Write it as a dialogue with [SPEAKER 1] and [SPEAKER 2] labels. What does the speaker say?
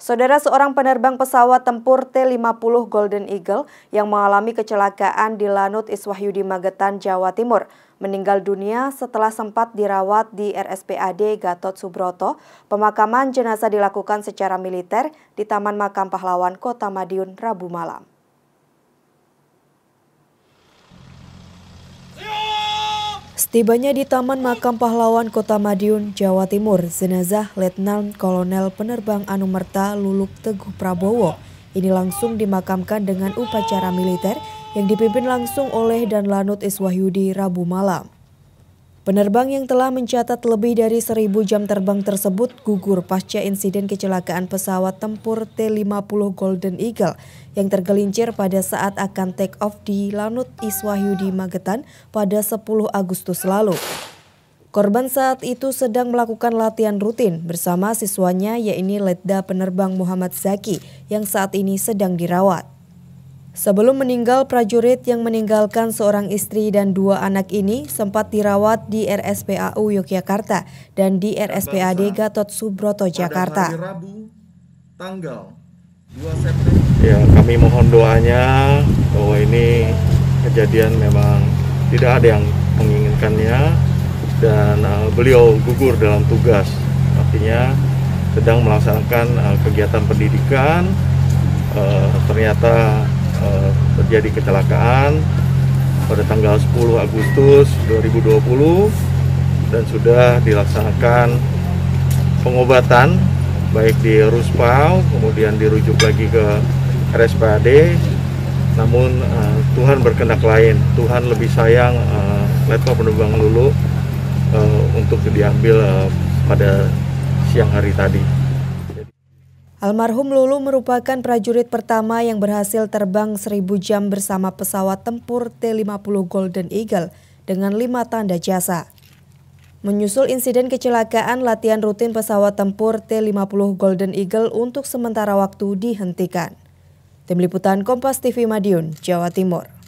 [SPEAKER 1] Saudara seorang penerbang pesawat tempur T-50 Golden Eagle yang mengalami kecelakaan di Lanut Iswahyudi Magetan, Jawa Timur, meninggal dunia setelah sempat dirawat di RSPAD Gatot Subroto. Pemakaman jenazah dilakukan secara militer di Taman Makam Pahlawan Kota Madiun Rabu malam. Setibanya di Taman Makam Pahlawan Kota Madiun, Jawa Timur, jenazah Letnan Kolonel Penerbang Anumerta Luluk Teguh Prabowo ini langsung dimakamkan dengan upacara militer yang dipimpin langsung oleh Danlanut Iswahyudi Rabu malam. Penerbang yang telah mencatat lebih dari 1000 jam terbang tersebut gugur pasca insiden kecelakaan pesawat tempur T-50 Golden Eagle yang tergelincir pada saat akan take off di Lanut Iswahyudi Magetan pada 10 Agustus lalu. Korban saat itu sedang melakukan latihan rutin bersama siswanya yaitu Letda Penerbang Muhammad Zaki yang saat ini sedang dirawat. Sebelum meninggal, prajurit yang meninggalkan seorang istri dan dua anak ini sempat dirawat di RSPAU Yogyakarta dan di RSPAD Gatot Subroto Jakarta.
[SPEAKER 2] Rabu, tanggal 2 September. Ya, kami mohon doanya bahwa ini kejadian memang tidak ada yang menginginkannya dan uh, beliau gugur dalam tugas. Artinya sedang melaksanakan uh, kegiatan pendidikan uh, ternyata Eh, terjadi kecelakaan pada tanggal 10 Agustus 2020 dan sudah dilaksanakan pengobatan baik di Ruspal kemudian dirujuk lagi ke RSPAD namun uh, Tuhan berkendak lain Tuhan lebih sayang uh, eh, Letkol Penerbang Lulu untuk diambil pada siang hari tadi.
[SPEAKER 1] Almarhum Lulu merupakan prajurit pertama yang berhasil terbang 1000 jam bersama pesawat tempur T-50 Golden Eagle dengan lima tanda jasa. Menyusul insiden kecelakaan, latihan rutin pesawat tempur T-50 Golden Eagle untuk sementara waktu dihentikan. Tim Liputan Kompas TV Madiun, Jawa Timur.